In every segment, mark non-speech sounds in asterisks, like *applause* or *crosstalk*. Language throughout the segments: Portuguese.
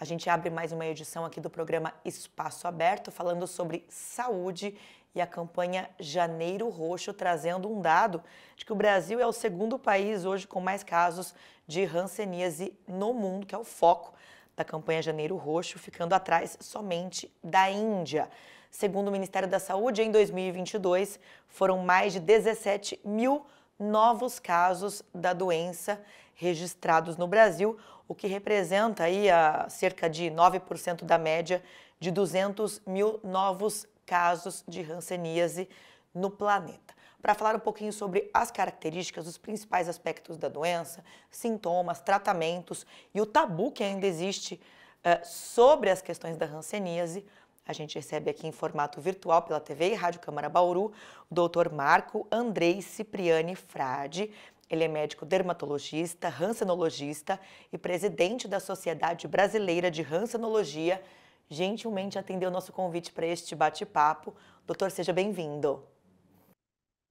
A gente abre mais uma edição aqui do programa Espaço Aberto, falando sobre saúde e a campanha Janeiro Roxo, trazendo um dado de que o Brasil é o segundo país hoje com mais casos de hanseníase no mundo, que é o foco da campanha Janeiro Roxo, ficando atrás somente da Índia. Segundo o Ministério da Saúde, em 2022 foram mais de 17 mil novos casos da doença registrados no Brasil, o que representa aí a cerca de 9% da média de 200 mil novos casos de hanseníase no planeta. Para falar um pouquinho sobre as características, os principais aspectos da doença, sintomas, tratamentos e o tabu que ainda existe uh, sobre as questões da hanseníase, a gente recebe aqui em formato virtual pela TV e Rádio Câmara Bauru o doutor Marco Andrei Cipriani Frade, ele é médico dermatologista, rancenologista e presidente da Sociedade Brasileira de Rancenologia. Gentilmente atendeu nosso convite para este bate-papo. Doutor, seja bem-vindo.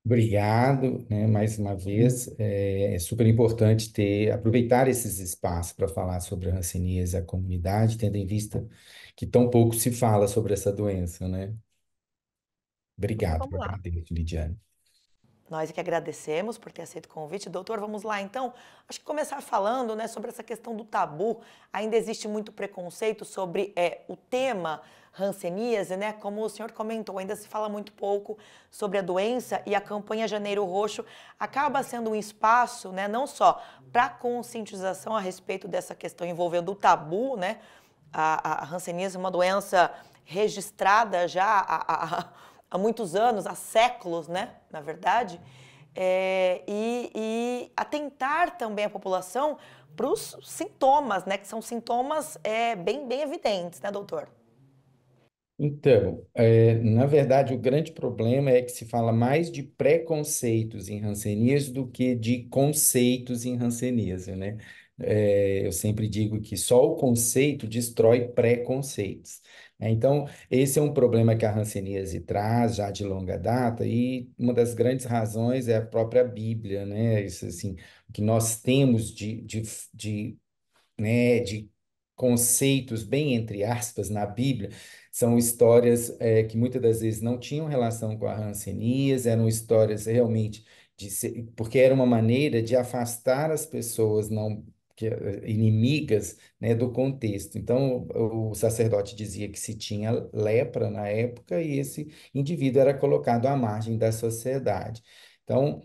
Obrigado, né, mais uma vez. É, é, super importante ter aproveitar esses espaços para falar sobre a e à comunidade, tendo em vista que tão pouco se fala sobre essa doença, né? Obrigado, por atender, Lidiane. Nós é que agradecemos por ter aceito o convite. Doutor, vamos lá então. Acho que começar falando né, sobre essa questão do tabu. Ainda existe muito preconceito sobre é, o tema ranceníase, né? Como o senhor comentou, ainda se fala muito pouco sobre a doença e a campanha Janeiro Roxo acaba sendo um espaço, né, não só para conscientização a respeito dessa questão envolvendo o tabu, né? A, a, a é uma doença registrada já a, há muitos anos, há séculos, né, na verdade, é, e, e atentar também a população para os sintomas, né, que são sintomas é, bem, bem evidentes, né, doutor? Então, é, na verdade, o grande problema é que se fala mais de preconceitos em Hanseníase do que de conceitos em Hanseníase, né? É, eu sempre digo que só o conceito destrói preconceitos. É, então, esse é um problema que a hanseníase traz já de longa data, e uma das grandes razões é a própria Bíblia, né? Isso, assim, que nós temos de, de, de, né, de conceitos, bem entre aspas, na Bíblia, são histórias é, que muitas das vezes não tinham relação com a hanseníase, eram histórias realmente. Ser, porque era uma maneira de afastar as pessoas não que, eh, inimigas né, do contexto. Então, o, sacerdote dizia que se tinha lepra na época e esse indivíduo era colocado à margem da sociedade. Então,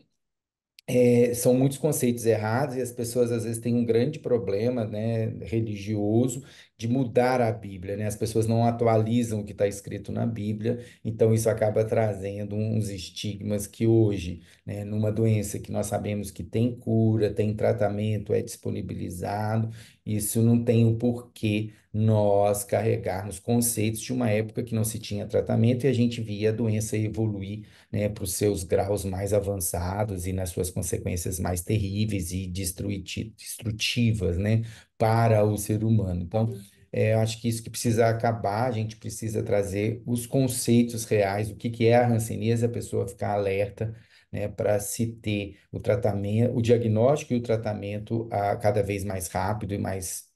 é, são muitos conceitos errados e as pessoas às vezes têm um grande problema, né, religioso de mudar a Bíblia, né? As pessoas não atualizam o que está escrito na Bíblia, então isso acaba trazendo uns estigmas que hoje, né, numa doença que nós sabemos que tem cura, tem tratamento, é disponibilizado, isso não tem o porquê nós carregarmos conceitos de uma época que não se tinha tratamento e a gente via a doença evoluir, né, para os seus graus mais avançados e nas suas consequências mais terríveis e destrutivas, né, para o ser humano. Então, uhum. é, eu acho que isso que precisa acabar, a gente precisa trazer os conceitos reais, o que, que é a hanseníase, a pessoa ficar alerta, né, para se ter o tratamento, o diagnóstico e o tratamento a, ah, cada vez mais rápido e mais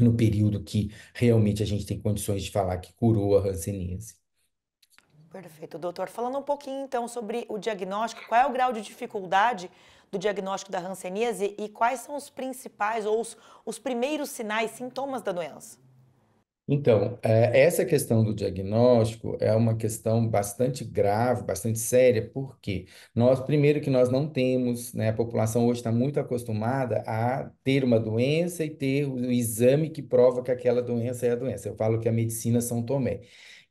no período que realmente a gente tem condições de falar que curou a hanseníase. Perfeito, doutor. Falando um pouquinho então sobre o diagnóstico, qual é o grau de dificuldade do diagnóstico da hanseníase e quais são os principais ou os, os primeiros sinais, sintomas da doença? Então, é, essa questão do diagnóstico é uma questão bastante grave, bastante séria, porque nós, primeiro que nós não temos, né, a população hoje está muito acostumada a ter uma doença e ter o exame que prova que aquela doença é a doença. Eu falo que a medicina São Tomé.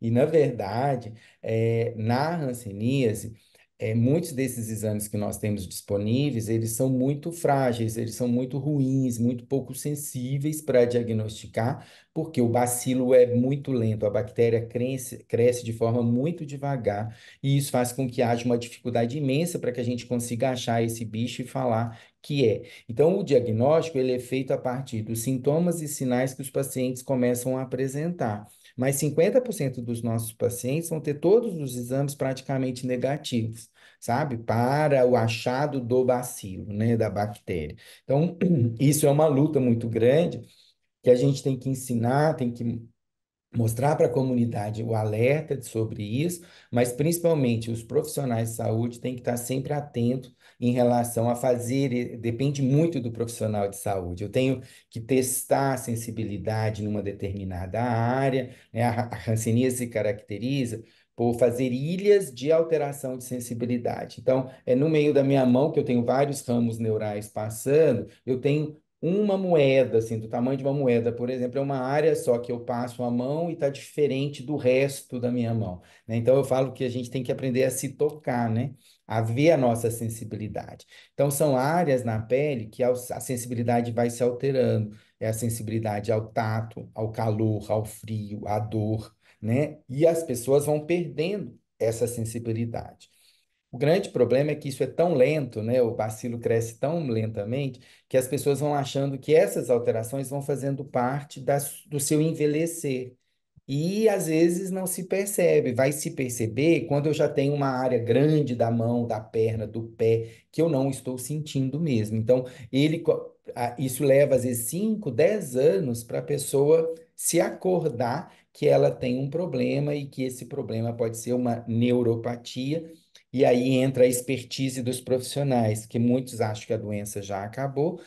E, na verdade, é, na hanseníase, é, muitos desses exames que nós temos disponíveis, eles são muito frágeis, eles são muito ruins, muito pouco sensíveis para diagnosticar, porque o bacilo é muito lento, a bactéria cresce, cresce de forma muito devagar, e isso faz com que haja uma dificuldade imensa para que a gente consiga achar esse bicho e falar que é. Então, o diagnóstico ele é feito a partir dos sintomas e sinais que os pacientes começam a apresentar mas 50% dos nossos pacientes vão ter todos os exames praticamente negativos, sabe? Para o achado do bacilo, né, da bactéria. Então, *clears throat* isso é uma luta muito grande que a gente tem que ensinar, tem que mostrar para a comunidade o alerta sobre isso, mas principalmente os profissionais de saúde têm que estar sempre atentos em relação a fazer, depende muito do profissional de saúde. Eu tenho que testar a sensibilidade numa determinada área, né? a Hanseníase se caracteriza por fazer ilhas de alteração de sensibilidade. Então, é no meio da minha mão que eu tenho vários ramos neurais passando, eu tenho uma moeda, assim, do tamanho de uma moeda, por exemplo, é uma área só que eu passo a mão e está diferente do resto da minha mão. Né? Então, eu falo que a gente tem que aprender a se tocar, né? a ver a nossa sensibilidade. Então, são áreas na pele que a sensibilidade vai se alterando. É a sensibilidade ao tato, ao calor, ao frio, à dor, né? E as pessoas vão perdendo essa sensibilidade. O grande problema é que isso é tão lento, né? O bacilo cresce tão lentamente que as pessoas vão achando que essas alterações vão fazendo parte das, do seu envelhecer. E às vezes não se percebe, vai se perceber quando eu já tenho uma área grande da mão, da perna, do pé, que eu não estou sentindo mesmo. Então, ele, isso leva às vezes 5, 10 anos para a pessoa se acordar que ela tem um problema e que esse problema pode ser uma neuropatia e aí entra a expertise dos profissionais, que muitos acham que a doença já acabou.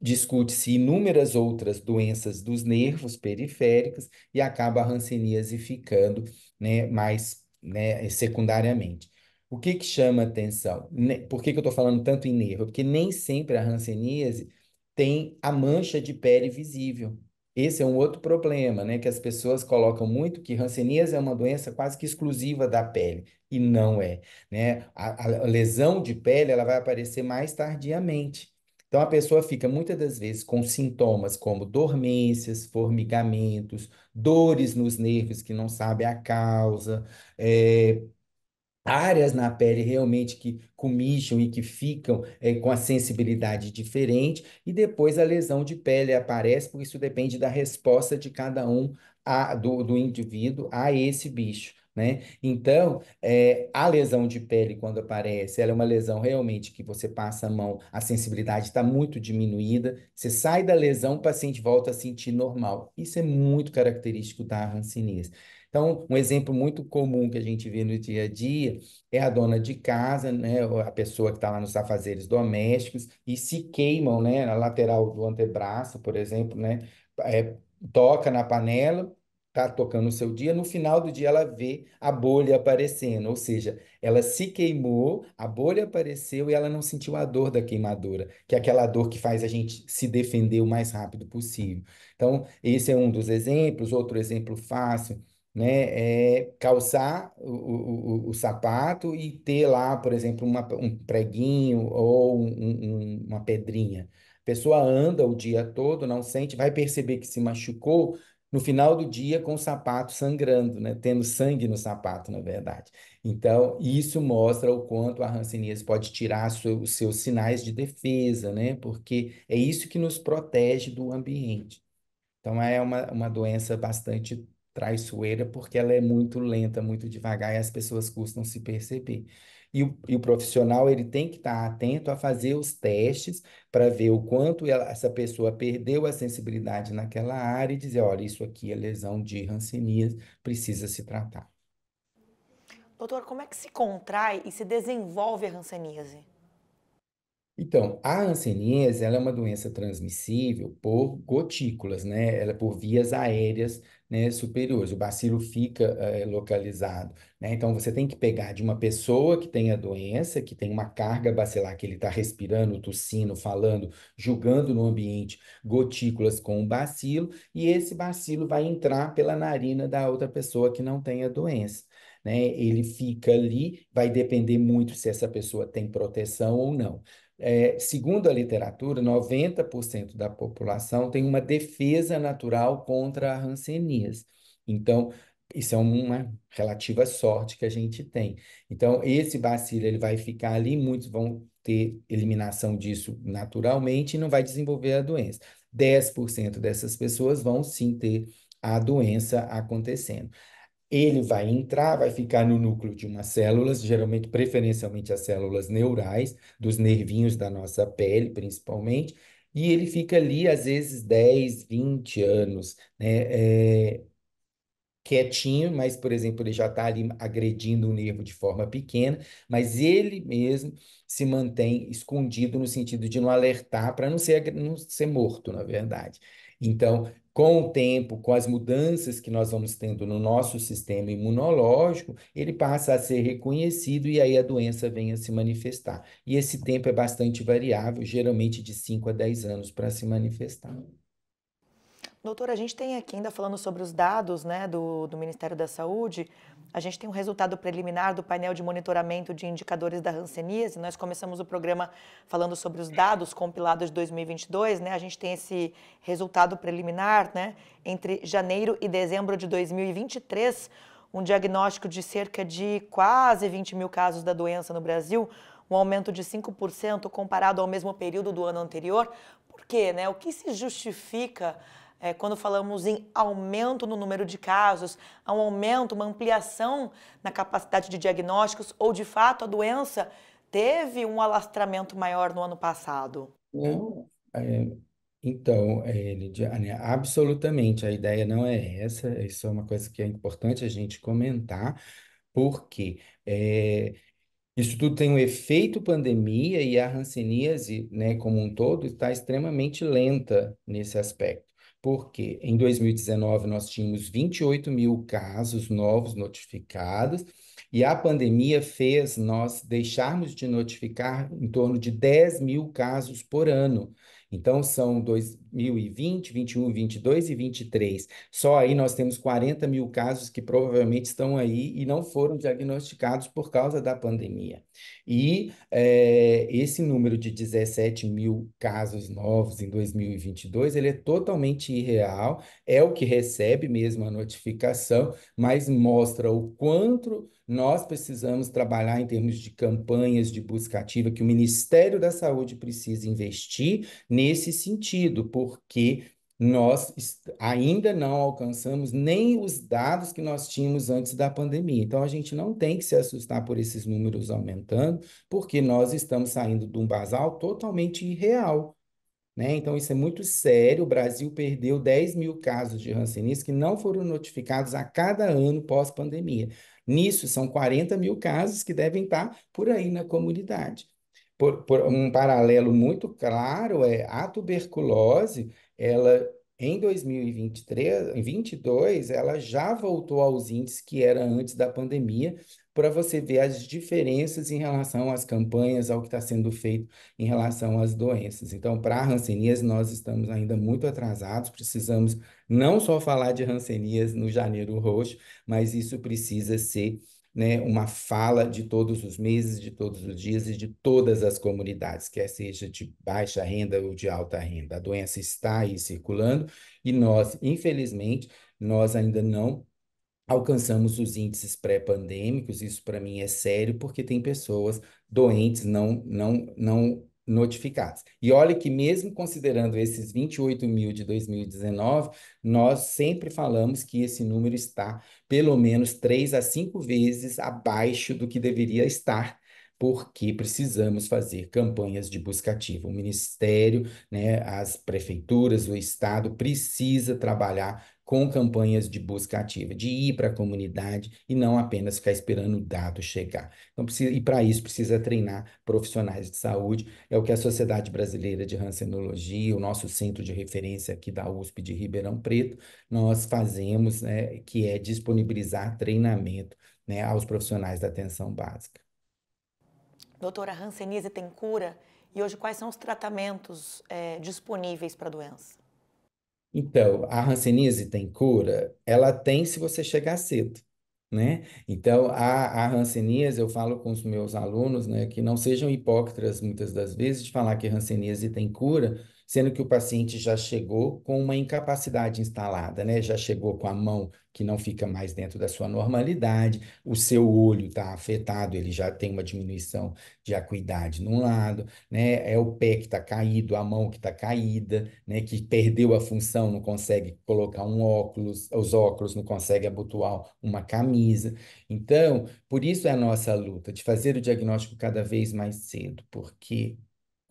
Discute-se inúmeras outras doenças dos nervos periféricos e acaba a ranceníase ficando né, mais né, secundariamente. O que, que chama atenção? Por que, que eu estou falando tanto em nervo? Porque nem sempre a ranceníase tem a mancha de pele visível. Esse é um outro problema, né? Que as pessoas colocam muito que hanseníase é uma doença quase que exclusiva da pele, e não é, né? A, a lesão de pele, ela vai aparecer mais tardiamente. Então, a pessoa fica muitas das vezes com sintomas como dormências, formigamentos, dores nos nervos que não sabe a causa, é, áreas na pele realmente que comicham e que ficam é, com a sensibilidade diferente, e depois a lesão de pele aparece, porque isso depende da resposta de cada um, a, do, do indivíduo a esse bicho. Né? Então, é, a lesão de pele, quando aparece, ela é uma lesão realmente que você passa a mão, a sensibilidade está muito diminuída. Você sai da lesão, o paciente volta a sentir normal. Isso é muito característico da rancinese. Então, um exemplo muito comum que a gente vê no dia a dia é a dona de casa, né, a pessoa que está lá nos afazeres domésticos e se queimam, né, na lateral do antebraço, por exemplo, né, é, toca na panela, está tocando o seu dia, no final do dia ela vê a bolha aparecendo, ou seja, ela se queimou, a bolha apareceu e ela não sentiu a dor da queimadura, que é aquela dor que faz a gente se defender o mais rápido possível. Então, esse é um dos exemplos, outro exemplo fácil né, é calçar o, o, o, sapato e ter lá, por exemplo, uma, um preguinho ou um, um, uma pedrinha. A pessoa anda o dia todo, não sente, vai perceber que se machucou no final do dia com o sapato sangrando, né, tendo sangue no sapato, na verdade. Então, isso mostra o quanto a hanseníase pode tirar seu, os seus sinais de defesa, né, porque é isso que nos protege do ambiente. Então, é uma, uma doença bastante traiçoeira porque ela é muito lenta, muito devagar e as pessoas custam se perceber. E o, e o profissional ele tem que estar atento a fazer os testes para ver o quanto ela, essa pessoa perdeu a sensibilidade naquela área e dizer, olha, isso aqui é lesão de Hanseníase, precisa se tratar. Doutor, como é que se contrai e se desenvolve a ranceníase? Então, a ranceníase ela é uma doença transmissível por gotículas, né? Ela é por vias aéreas né, superiores. O bacilo fica é, localizado. Né? Então, você tem que pegar de uma pessoa que tem a doença, que tem uma carga bacilar, que ele está respirando, tossindo, falando, julgando no ambiente gotículas com o bacilo, e esse bacilo vai entrar pela narina da outra pessoa que não tem a doença. Né? Ele fica ali, vai depender muito se essa pessoa tem proteção ou não. É, segundo a literatura, 90% da população tem uma defesa natural contra a rancenias. Então, isso é uma relativa sorte que a gente tem. Então, esse bacilo ele vai ficar ali, muitos vão ter eliminação disso naturalmente e não vai desenvolver a doença. 10% dessas pessoas vão sim ter a doença acontecendo ele vai entrar, vai ficar no núcleo de umas células, geralmente, preferencialmente as células neurais, dos nervinhos da nossa pele, principalmente, e ele fica ali, às vezes, 10, 20 anos, né? É, quietinho, mas, por exemplo, ele já está ali agredindo o nervo de forma pequena, mas ele mesmo se mantém escondido no sentido de não alertar para não ser, não ser morto, na verdade. Então, com o tempo, com as mudanças que nós vamos tendo no nosso sistema imunológico, ele passa a ser reconhecido e aí a doença vem a se manifestar. E esse tempo é bastante variável, geralmente de 5 a 10 anos para se manifestar. Doutora, a gente tem aqui ainda falando sobre os dados né, do, do Ministério da Saúde, a gente tem um resultado preliminar do painel de monitoramento de indicadores da Hanseníase. Nós começamos o programa falando sobre os dados compilados de 2022, né? A gente tem esse resultado preliminar, né? Entre janeiro e dezembro de 2023, um diagnóstico de cerca de quase 20 mil casos da doença no Brasil, um aumento de 5% comparado ao mesmo período do ano anterior. Por quê, né? O que se justifica? é, quando falamos em aumento no número de casos, há um aumento, uma ampliação na capacidade de diagnósticos, ou de fato a doença teve um alastramento maior no ano passado? Não, né? é, então, é, né, absolutamente, a ideia não é essa, isso é uma coisa que é importante a gente comentar, porque é, isso tudo tem um efeito pandemia e a hanseníase, né, como um todo, está extremamente lenta nesse aspecto porque em 2019 nós tínhamos 28 mil casos novos notificados, e a pandemia fez nós deixarmos de notificar em torno de 10 mil casos por ano. Então, são 2020, 21, 22 e 23. Só aí nós temos 40 mil casos que provavelmente estão aí e não foram diagnosticados por causa da pandemia. E é, esse número de 17 mil casos novos em 2022, ele é totalmente irreal, é o que recebe mesmo a notificação, mas mostra o quanto nós precisamos trabalhar em termos de campanhas de busca ativa, que o Ministério da Saúde precisa investir nesse sentido, porque nós ainda não alcançamos nem os dados que nós tínhamos antes da pandemia. Então, a gente não tem que se assustar por esses números aumentando, porque nós estamos saindo de um basal totalmente irreal. Né? Então, isso é muito sério. O Brasil perdeu 10 mil casos de Hanseníase que não foram notificados a cada ano pós-pandemia. Nisso, são 40 mil casos que devem estar por aí na comunidade. Por, por um paralelo muito claro é a tuberculose, ela em 2023, em 22, ela já voltou aos índices que era antes da pandemia, para você ver as diferenças em relação às campanhas, ao que está sendo feito em relação às doenças. Então, para Rancenias, nós estamos ainda muito atrasados, precisamos não só falar de Rancenias no Janeiro Roxo, mas isso precisa ser né, uma fala de todos os meses, de todos os dias e de todas as comunidades, quer seja de baixa renda ou de alta renda. A doença está aí circulando e nós, infelizmente, nós ainda não alcançamos os índices pré-pandêmicos, isso para mim é sério, porque tem pessoas doentes não, não, não notificadas. E olha que mesmo considerando esses 28 mil de 2019, nós sempre falamos que esse número está pelo menos três a cinco vezes abaixo do que deveria estar, porque precisamos fazer campanhas de busca ativa. O Ministério, né, as prefeituras, o Estado precisa trabalhar com campanhas de busca ativa, de ir para a comunidade e não apenas ficar esperando o dado chegar. Então, precisa, e para isso precisa treinar profissionais de saúde, é o que a Sociedade Brasileira de Rancenologia, o nosso centro de referência aqui da USP de Ribeirão Preto, nós fazemos, né, que é disponibilizar treinamento né, aos profissionais da atenção básica. Doutora Hanseníase tem cura? E hoje, quais são os tratamentos é, disponíveis para a doença? Então, a Hanseníase tem cura? Ela tem se você chegar cedo. Né? Então, a, a Hanseníase, eu falo com os meus alunos, né, que não sejam hipócritas muitas das vezes de falar que Hanseníase tem cura, sendo que o paciente já chegou com uma incapacidade instalada, né? Já chegou com a mão que não fica mais dentro da sua normalidade, o seu olho está afetado, ele já tem uma diminuição de acuidade num lado, né? É o pé que está caído, a mão que está caída, né? Que perdeu a função, não consegue colocar um óculos, os óculos, não consegue abotoar uma camisa. Então, por isso é a nossa luta de fazer o diagnóstico cada vez mais cedo, porque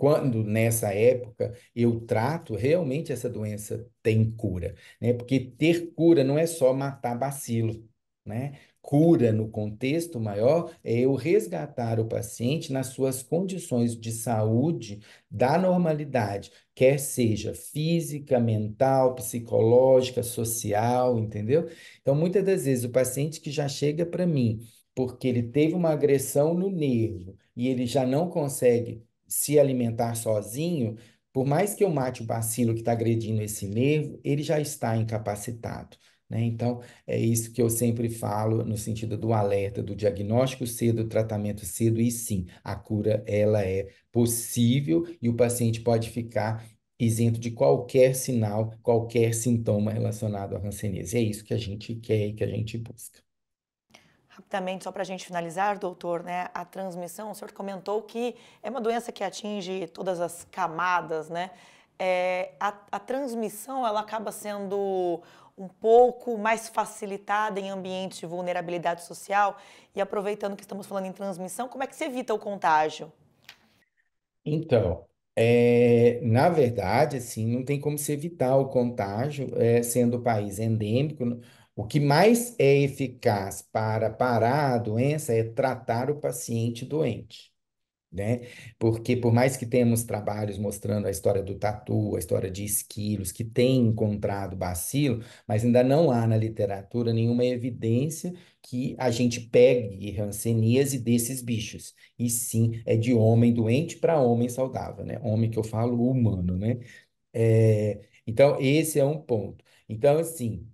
quando nessa época eu trato, realmente essa doença tem cura, né? Porque ter cura não é só matar bacilo, né? Cura no contexto maior é eu resgatar o paciente nas suas condições de saúde da normalidade, quer seja física, mental, psicológica, social, entendeu? Então, muitas das vezes, o paciente que já chega para mim porque ele teve uma agressão no nervo e ele já não consegue se alimentar sozinho, por mais que eu mate o bacilo que está agredindo esse nervo, ele já está incapacitado. Né? Então, é isso que eu sempre falo no sentido do alerta, do diagnóstico cedo, do tratamento cedo, e sim, a cura ela é possível e o paciente pode ficar isento de qualquer sinal, qualquer sintoma relacionado à ranceníase. É isso que a gente quer e que a gente busca. Rapidamente, só para a gente finalizar, doutor, né, a transmissão, o senhor comentou que é uma doença que atinge todas as camadas, né? É, a, a transmissão ela acaba sendo um pouco mais facilitada em ambientes de vulnerabilidade social? E aproveitando que estamos falando em transmissão, como é que se evita o contágio? Então, é, na verdade, assim, não tem como se evitar o contágio, é, sendo o país endêmico. O que mais é eficaz para parar a doença é tratar o paciente doente. Né? Porque por mais que temos trabalhos mostrando a história do tatu, a história de esquilos, que tem encontrado bacilo, mas ainda não há na literatura nenhuma evidência que a gente pegue ranceníase desses bichos. E sim, é de homem doente para homem saudável, né? Homem que eu falo humano, né? É... Então, esse é um ponto. Então, assim,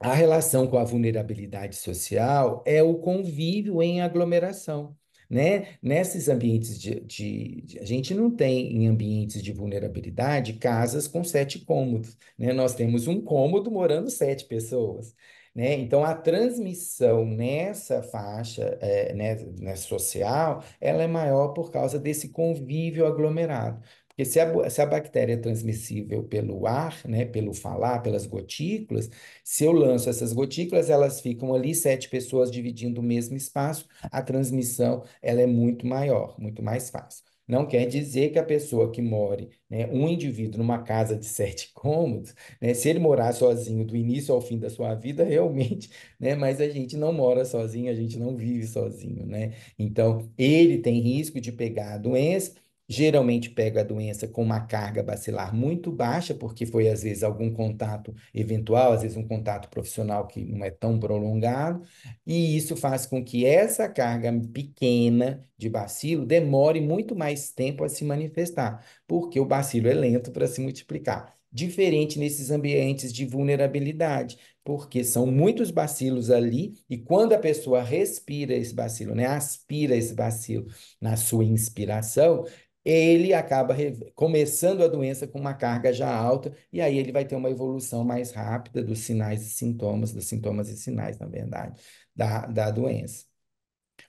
a relação com a vulnerabilidade social é o convívio em aglomeração. Né? Nesses ambientes de, de, de, A gente não tem em ambientes de vulnerabilidade casas com sete cômodos. Né? Nós temos um cômodo morando sete pessoas. Né? Então, a transmissão nessa faixa é, né, né, social, ela é maior por causa desse convívio aglomerado. Porque se a, se a bactéria é transmissível pelo ar, né, pelo falar, pelas gotículas, se eu lanço essas gotículas, elas ficam ali, sete pessoas dividindo o mesmo espaço, a transmissão ela é muito maior, muito mais fácil. Não quer dizer que a pessoa que more, né, um indivíduo numa casa de sete *laughs* cômodos, né, se ele morar sozinho do início ao fim da sua vida, realmente, né, mas a gente não mora sozinho, a gente não vive sozinho, né? Então, ele tem risco de pegar a doença, geralmente pega a doença com uma carga bacilar muito baixa, porque foi às vezes algum contato eventual, às vezes um contato profissional que não é tão prolongado, e isso faz com que essa carga pequena de bacilo demore muito mais tempo a se manifestar, porque o bacilo é lento para se multiplicar. Diferente nesses ambientes de vulnerabilidade, porque são muitos bacilos ali, e quando a pessoa respira esse bacilo, né, aspira esse bacilo na sua inspiração, ele acaba começando a doença com uma carga já alta, e aí ele vai ter uma evolução mais rápida dos sinais e sintomas, dos sintomas e sinais, na verdade, da, da doença.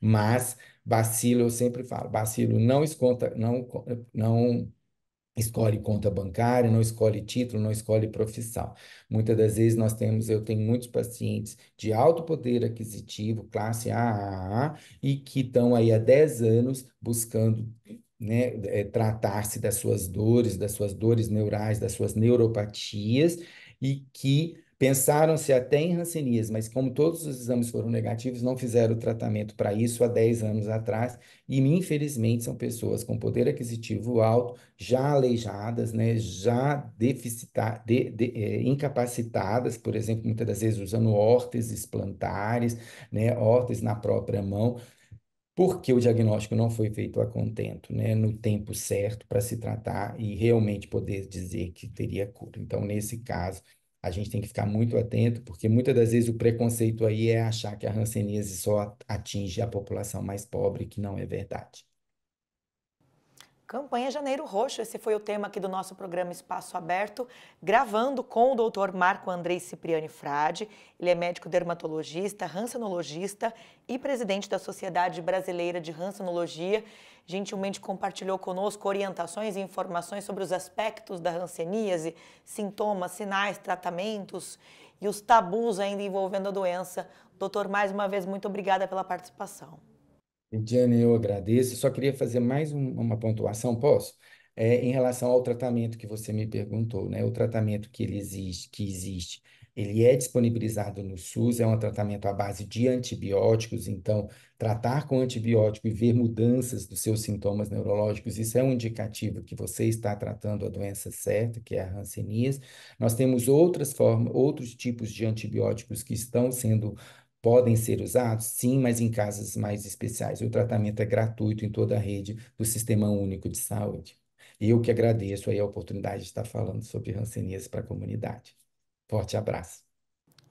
Mas bacilo, eu sempre falo, bacilo não esconta, não, não escolhe conta bancária, não escolhe título, não escolhe profissão. Muitas das vezes nós temos, eu tenho muitos pacientes de alto poder aquisitivo, classe AAA, e que estão aí há 10 anos buscando né, é, tratar-se das suas dores, das suas dores neurais, das suas neuropatias, e que pensaram-se até em rancenias, mas como todos os exames foram negativos, não fizeram tratamento para isso há 10 anos atrás, e infelizmente são pessoas com poder aquisitivo alto, já aleijadas, né, já deficita de, de, é, incapacitadas, por exemplo, muitas das vezes usando órteses plantares, né, órteses na própria mão, porque o diagnóstico não foi feito a contento, né, no tempo certo para se tratar e realmente poder dizer que teria cura. Então, nesse caso, a gente tem que ficar muito atento, porque muitas das vezes o preconceito aí é achar que a hanseníase só atinge a população mais pobre, que não é verdade. Campanha Janeiro Roxo, esse foi o tema aqui do nosso programa Espaço Aberto, gravando com o doutor Marco Andrei Cipriani Frade. Ele é médico dermatologista, rancenologista e presidente da Sociedade Brasileira de Rancenologia. Gentilmente compartilhou conosco orientações e informações sobre os aspectos da ranceníase, sintomas, sinais, tratamentos e os tabus ainda envolvendo a doença. Doutor, mais uma vez, muito obrigada pela participação. Diane, eu agradeço. Só queria fazer mais um, uma pontuação, posso? É, em relação ao tratamento que você me perguntou, né? O tratamento que ele existe, que existe, ele é disponibilizado no SUS, é um tratamento à base de antibióticos, então tratar com antibiótico e ver mudanças dos seus sintomas neurológicos, isso é um indicativo que você está tratando a doença certa, que é a Hanseníase. Nós temos outras formas, outros tipos de antibióticos que estão sendo podem ser usados? Sim, mas em casos mais especiais. O tratamento é gratuito em toda a rede do Sistema Único de Saúde. E eu que agradeço aí a oportunidade de estar falando sobre rancenias para a comunidade. Forte abraço.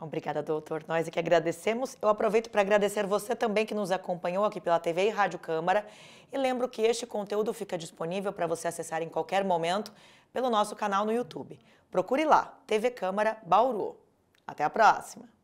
Obrigada, doutor. Nós é que agradecemos. Eu aproveito para agradecer você também que nos acompanhou aqui pela TV e Rádio Câmara. E lembro que este conteúdo fica disponível para você acessar em qualquer momento pelo nosso canal no YouTube. Procure lá, TV Câmara Bauru. Até a próxima!